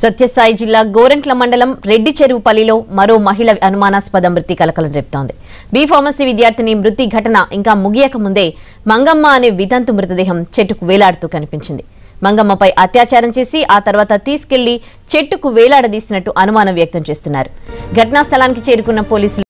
సత్యసాయి జిల్లా గోరంట్ల మండలం రెడ్డి చెరువుపల్లిలో మరో మహిళ అనుమానాస్పద మృతి కలకలం రేపుతోంది బీ ఫార్మసీ విద్యార్థిని మృతి ఘటన ఇంకా ముగియక ముందే మంగమ్మ అనే వితంతు మృతదేహం చెట్టుకు వేలాడుతూ కనిపించింది మంగమ్మపై అత్యాచారం చేసి ఆ తర్వాత తీసుకెళ్లి చెట్టుకు వేలాడదీసినట్టు అనుమానం వ్యక్తం చేస్తున్నారు ఘటనా స్థలానికి చేరుకున్న పోలీసులు